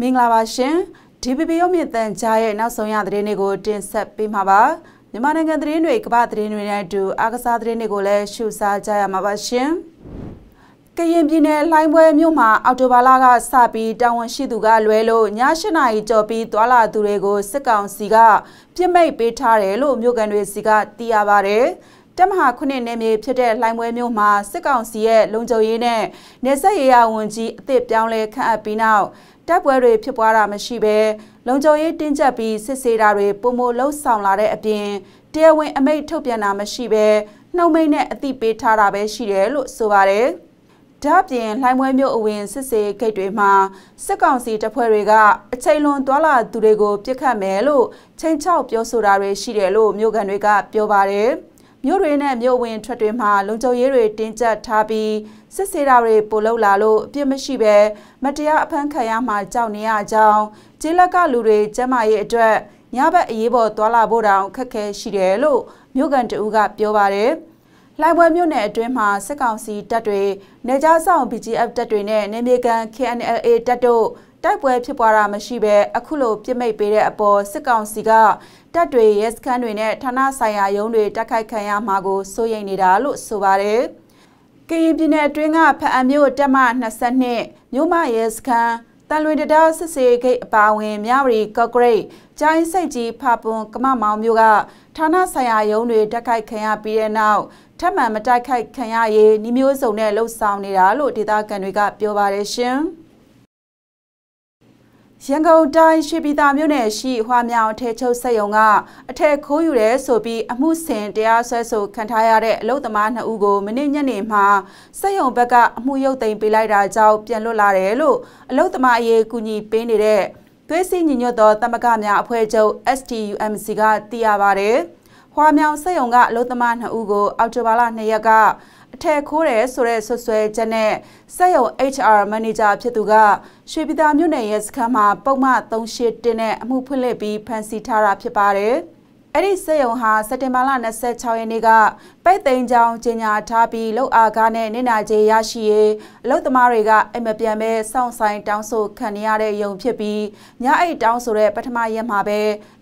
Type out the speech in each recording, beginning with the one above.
မင်္ဂလာပါရှင် DPP ရုပ်မြင့်တန်ကြားရဲ့နောက်ဆုံးရသတင်းတွေကိုတင်ဆက်ပေးမှာပါမြန်မာနိုင်ငံသတင်းတွေကမ္ဘာသတင်းတွေနဲ့အတူအားကစားသတင်းတွေကိုလည်းရှုစားကြရမှာပါရှင်ကရင်ပြည်နယ်လှိုင်းပွဲမြို့မှာအော်တိုဘာလကစပြီးတာဝန်ရှိသူကလွဲလို့ည၈နာရီကျော်ပြီးသွာလာသူတွေကိုစစ်ကောင်စီကပြစ်မိတ်ပေးထားတယ်လို့မြို့ကန်တွေစီကသိရပါတယ်တက်မဟာခုနှစ်နယ်မြေဖြစ်တဲ့လှိုင်းပွဲမြို့မှာစစ်ကောင်စီရဲ့လုံခြုံရေးနဲ့နေဆက်ရေးရဝန်ကြီးအသစ်ပြောင်းလဲခန့်အပ်ပြီးနောက်တပ်ပွဲတွေဖြစ်ပွားတာမရှိဘဲလုံခြုံရေးတင်းကျပ်ပြီးစစ်ဆေးတာတွေပုံမလုံဆောင်လာတဲ့အပြင်တရားဝင်အမိန့်ထုတ်ပြန်တာမရှိဘဲနှုံမိတ်နဲ့အသိပေးထားတာပဲရှိတယ်လို့ဆိုပါတယ်။ဒါ့ပြင်လှိုင်းပွဲမြို့အဝင် စစ်ဆေးဂိတ်တွေမှာစစ်ကောင်စီတပ်ဖွဲ့တွေကအချိန်လွန်သွာလာသူတွေကို ပြစ်ခတ်မယ်လို့ချိန်ချောက်ပြောဆိုတာတွေရှိတယ်လို့မြို့ကန်တွေကပြောပါတယ်။မြို့တွေနဲ့မြို့ဝင်ထွက်တွေမှာလုံခြုံရေးတွေတင်းကျပ်ထားပြီးစစ်ဆေးတာတွေပိုလုပ်လာလို့အပြစ်မရှိဘဲမတရားအဖမ်းခံရမှာကြောက်နေရကြောင်းကျေးလက်ကလူတွေကျမ်းမာရေးအတွက်ညဘက်အရေးပေါ်သွာလာဖို့တောင်ခက်ခဲရှိတယ်လို့မြို့ကန်တူကပြောပါတယ်။လှိုင်ပွဲမြို့နယ်အတွင်းမှာစစ်ကောင်စီတပ်တွေ၊နေကြားဆောင် BGF တပ်တွေနဲ့နေမြေကန် KNLA တပ်တို့တိုက်ပွဲဖြစ်ပွားတာမရှိဘဲအခုလိုပြစ်မိတ်ပေးတဲ့အပေါ်စစ်ကောင်စီကတပ်တွေရဲစခန်းတွေနဲ့ဌာနဆိုင်ရာရုံးတွေတိုက်ခိုက်ခံရမှာကိုစိုးရိမ်နေတာလို့ဆိုပါတယ်။ကရင်ပြည်နယ်အတွင်းကဖအံမြို့တက်မ22မြို့မရဲစခန်းတန်လွင်တတားစစ်စေးဂိတ်အပါဝင်မြဝတီကော့ဂရိတ်ကျိုင်းစိတ်ကြီးဖပွန်ကမမောင်မျိုးကဌာနဆိုင်ရာရုံးတွေတက်ခိုက်ခံရပြီးတဲ့နောက်ထပ်မံမတိုက်ခိုက်ခံရရေးနှမျိုးစုံနဲ့လှုပ်ဆောင်နေတာလို့ဒေသခံတွေကပြောပါတယ်ရှင်။ရန်ကုန်တိုင်းရွှေပြည်သာမြို့နယ်ရှိဟွာမြောင်အထက်ချုပ်ဆက်ယုံကအထက်ခိုးယူရဲဆိုပြီးအမှုစဉ်တရားစွဲဆိုခံထားရတဲ့အလုသမား2ဦးကိုမနေ့ညနေမှာဆက်ယုံဘက်ကအမှုရုပ်သိမ်းပေးလိုက်တာကြောင့်ပြန်လွတ်လာတယ်လို့အလုသမားအရေးကူညီပေးနေတဲ့သွေးစီညီညွတ်သောတမကများအဖွဲ့ချုပ် STUMC ကသိရပါတယ်။ဟွာမြောင်စက်ရုံကအလုံသမား2ဦးကိုအောက်တိုဘာလ2ရက်ကအထက်ခိုးတယ်ဆိုတဲ့ဆွဆွဲချက်နဲ့စက်ရုံ HR မန်နေဂျာဖြစ်သူကရွှေပြည်သာမြို့နယ်ရဲစခန်းမှာပုံမှန်38နဲ့အမှုဖွင့်လှစ်ပြီးဖမ်းဆီးထားတာဖြစ်ပါတယ်။အဲ့ဒီစက်ရုံဟာစက်တင်ဘာလ26ရက်နေ့ကပိတ်သိမ်းကြောင်းကြီးညာထားပြီးလောက်အားကားနဲ့နေနာကြေးရရှိရေးအလုပ်သမားတွေကအမပြန်ပဲစောင့်ဆိုင် တောင်းဆိုခံရတဲ့ယုံဖြစ်ပြီးညအိတ်တောင်းဆိုတဲ့ပထမရက်မှာပဲ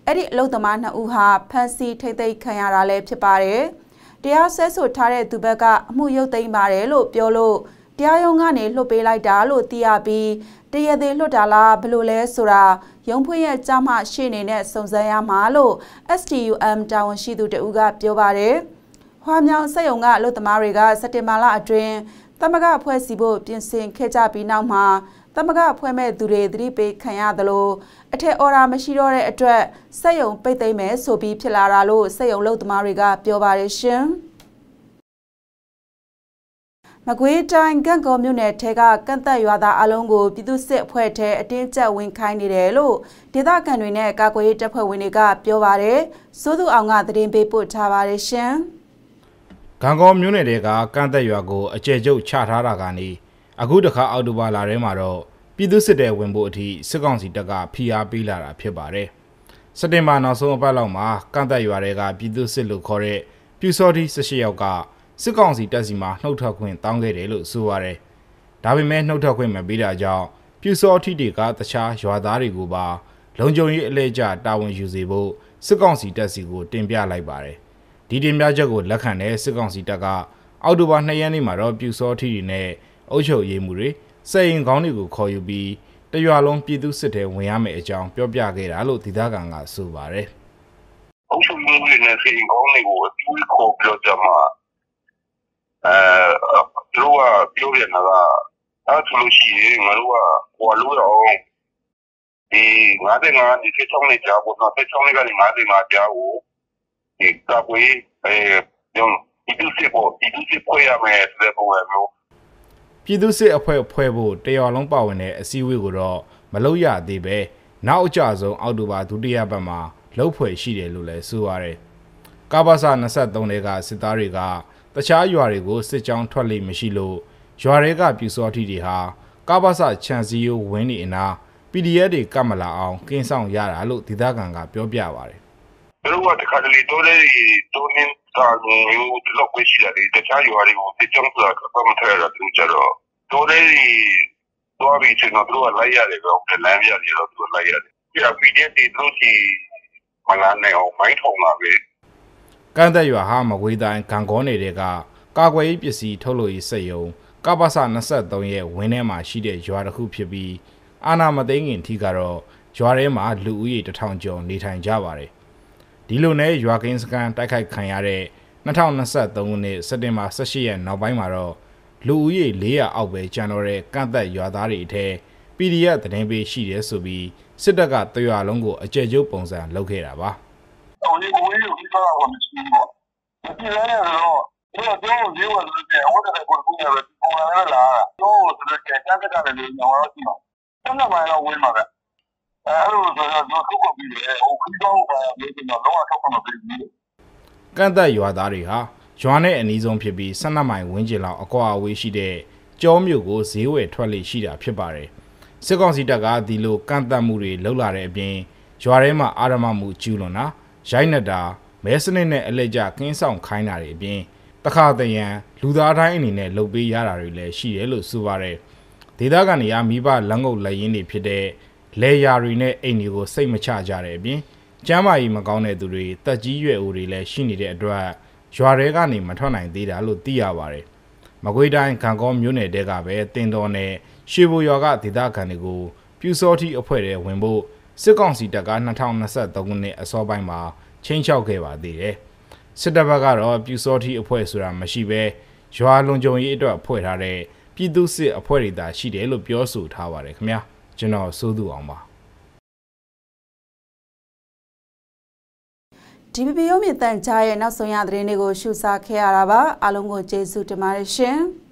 အဲ့ဒီအလုသမားနှစ်ဦးဟာဖမ်းဆီးထိမ့်သိမ်းခံရတာလည်းဖြစ်ပါတယ်။တရားစွဲဆိုထားတဲ့သူဘက်ကအမှုရုပ်သိမ်းပါတယ်လို့ပြောလို့တရားရုံးကနေလွှတ်ပေးလိုက်တာလို့သိရပြီးတရားသေးလွှတ်တာလားဘလို့လဲဆိုတာရုံးဖွင့်ရဲ့ကြားမှရှေ့နေနဲ့စုံစမ်းရမှာလို့ STUM တာဝန်ရှိသူတဦးကပြောပါတယ်။ဟွာမြောင်စက်ရုံကအလုသမားတွေကစက်တင်ဘာလအတွင်းသမဂအဖွဲ့စည်းဖို့ပြင်ဆင်ခဲ့ကြပြီးနောက်မှာသမဂဖွဲ့မဲ့သူတွေသတိပေးခံရသလိုအထက်အော်ရာမရှိတော့တဲ့အတွက်စက်ယုံပိတ်သိမ်းမယ်ဆိုပြီးဖြစ်လာတာလို့စက်ယုံလုပ်သမားတွေကပြောပါတယ်ရှင်မကွေးတိုင်းကန့်ကောမြို့နယ်ထဲကကန့်သက်ရွာသားအလုံးကို ပြည်သူစစ်အဖွဲ့ထဲအတင်းကျပ်ဝင်ခိုင်းနေတယ်လို့ဒေသခံတွေနဲ့ကာကွယ်ရေးတပ်ဖွဲ့ဝင်တွေကပြောပါတယ်။စိုးသူအောင်ကသတင်းပေးပို့ထားပါတယ်ရှင်။ကန့်ကောမြို့နယ်ထဲကကန့်သက်ရွာကိုအကျဲကျုပ်ချထားတာကနေအခုတခါအောက်တိုဘာလထဲမှာတော့ပြည်သူစစ်တပ်ဝင်ဖို့အထိစစ်ကောင်စီတပ်ကဖိအားပေးလာတာဖြစ်ပါတယ်။စက်တင်ဘာနောက်ဆုံးအပတ်လောက်မှာကန့်သက်ရွာတွေကပြည်သူစစ်လို့ခေါ်တဲ့ပြူစောတိ18ယောက်ကစစ်ကောင်စီတပ်စီမှာနှုတ်ထွက်ခွင့်တောင်းခဲ့တယ်လို့ဆိုပါတယ်။ဒါပေမဲ့နှုတ်ထွက်ခွင့်မပေးတာကြောင့်ပြူစောတိတွေကတခြားရွာသားတွေကိုပါလုံခြုံရေးအလဲကျတာဝန်ယူစေဖို့စစ်ကောင်စီတပ်စီကို တင်ပြလိုက်ပါတယ်။ဒီတင်ပြချက်ကိုလက်ခံတဲ့စစ်ကောင်စီတပ်ကအောက်တိုဘာ2ရက်နေ့မှာတော့ပြူစောတိတွေနဲ့အုပ်ချုပ်ရေးမှုတွေစေရင်ခေါင်းတွေကိုခေါ်ယူပြီးတရွာလုံးပြည်သူစစ်ထဲဝင်ရမယ့်အကြောင်းပြောပြခဲ့တာလို့ဒေသခံကဆိုပါတယ်။အုပ်ချုပ်ရေးမှုတွေနဲ့စေရင်ခေါင်းတွေကိုအတူခေါ်ပြောကြမှာအဲသူကပြောပြနေတာကအဲဆိုလို့ရှိရင်ငါတို့ကဟိုလိုတော့ဒီ95ဒီစစ်ဆောင်နေကြဖို့တော့စစ်ဆောင်နေကလည်း95ကြားကိုဒီကပွေးအဲညဒီစစ်ပေါ်ဒီစစ်ပေါ်ရမယ်ဆိုတဲ့ပုံစံမျိုးပြည်သူစစ်အဖွဲ့ဖွဲ့ဖို့တရော်လုံးပါဝင်တဲ့အစည်းအဝေးကိုတော့မလုပ်ရသေးပဲနောက်အကြဆုံးအောက်တိုဘာဒုတိယပတ်မှာလှုပ်ဖွဲ့ရှိတယ်လို့လည်းဆိုရတယ်။ကာဘာဆာ23တဲကစစ်သားတွေကတခြားရွာတွေကိုစစ်ကြောင်းထွက်လိမ့်မရှိလို့ရွာတွေကပြူစောထီတွေဟာကာဘာဆာချန်စီယိုဝင်းနေအနာ PDF တွေကမလာအောင်ကင်းဆောင်ရတာလို့ဒေသခံကပြောပြပါတယ်။တို့ကတခါတလေတိုးတဲ့တိုးနေတာမျိုးဒီလောက်ပဲရှိတာလေတခြားရွာတွေကိုစစ်ကြောင်းဆိုတာအမှန်တရားတူကြတော့တော်တယ်တော်ပြီကျွန်တော်တို့ကလိုက်ရတယ်ပဲဟုတ်တယ်လမ်းပြရတယ်တော့သူကလိုက်ရတယ်ပြပီတဲ့တီတို့ကြီးမလာနိုင်အောင်မိုင်းထုံလာပဲကန့်သက်ရွာဟာမဝေးတိုင်းဂံကောနေတဲ့ကကာကွယ်ရေးပစ္စည်းထုတ်လုပ်ရေးစက်ရုံကပ္ပစ23ရဲ့ဝင်းထဲမှာရှိတဲ့ရွာတစ်ခုဖြစ်ပြီးအာနာမသိငင်ထီကတော့ရွာထဲမှာလူဦးရေတထောင်ကျော်နေထိုင်ကြပါတယ်။ဒီလိုနဲ့ရွာကင်းစကန်တိုက်ခိုက်ခံရတဲ့2023ခုနှစ်စက်တင်ဘာ18ရက်နောက်ပိုင်းမှာတော့လူဦးရေ400အောက်ပဲကျန်တော့တဲ့ကန့်သက်ရွာသားတွေအထက် PDF သတင်းပေးရှိတယ်ဆိုပြီးစစ်တပ်ကတရွာလုံးကိုအကြက်ကျုပ်ပုံစံလုပ်ခဲ့တာပါ။အော်ဒီဝေးလို့ဒီကောင်ကမရှိဘူးပေါ့။ဒီလိုနဲ့တော့ဒီတော့ဒီလိုဒီလိုဆိုတဲ့ဟိုတဲ့ကိုပုံရတယ်ပုံရလာတာ။တော့ဆိုတော့ကျန်တဲ့ကလည်းညောင်းတော့ရှိမှာ။ဆက်လက်မှတော့ဝင်မှာပဲ။အဲလိုဆိုတော့သူထုတ်ကုန်ပြီးတယ်ဟိုခီးတော့ဘာလို့ဒီမှာလောကထုတ်ကုန်တော့ပြီးပြီကန့်သက်ရွာသားတွေဟာရွာနဲ့အနီးဆုံးဖြစ်ပြီး12မိုင်ဝန်းကျင်လောက်အကွာအဝေးရှိတဲ့ကြောမြို့ကိုဈေးဝယ်ထွက်လေရှိတာဖြစ်ပါတယ်စစ်ကောင်စီတပ်ကဒီလိုကန့်သက်မှုတွေလှုပ်လာတဲ့အပြင်ရွာထဲမှာအာရမမှုကျူးလွန်တာရိုက်နှက်တာမဲစနစ်နဲ့အလက်ကျကင်းဆောင်ခိုင်းတာတွေအပြင်တခါတရံလူသားတိုင်းအနေနဲ့လှုပ်ပေးရတာတွေလည်းရှိတယ်လို့ဆိုပါတယ်ဒေသခံတွေကမိဘလက်ငုပ်လက်ရင်းတွေဖြစ်တဲ့လေယာရီနဲ့အိမ်တွေကိုစိတ်မချကြတဲ့အပြင်ကျမ်းမာရေးမကောင်းတဲ့သူတွေတက်ကြီးရွယ်အိုတွေလည်းရှိနေတဲ့အတွက်ရွာတွေကနေမထွက်နိုင်သေးတာလို့သိရပါတယ်။မကွေးတိုင်းခံကောမြို့နယ်တဲကပဲတင်တော်နဲ့ရှေးဘိုရွာကဒေသခံတွေကိုပြူစောတိအဖွဲ့တွေဝင်ဖို့စစ်ကောင်စီတပ်က2023ခုနှစ်အစောပိုင်းမှာချင်းချောက်ခဲ့ပါသေးတယ်။စစ်တပ်ဘက်ကတော့ပြူစောတိအဖွဲ့ဆိုတာမရှိဘဲရွာလုံခြုံရေးအတွက်ဖွဲ့ထားတဲ့ပြည်သူ့စစ်အဖွဲ့တွေသာရှိတယ်လို့ပြောဆိုထားပါတယ်ခင်ဗျာ။ကျွန်တော်စိုးသူအောင်ပါဒီ PPO မြေတန်ကြားရဲ့နောက်ဆုံးရသတင်းတွေကိုရှုစားခဲ့ရတာပါအားလုံးကိုကျေးဇူးတင်ပါတယ်ရှင်။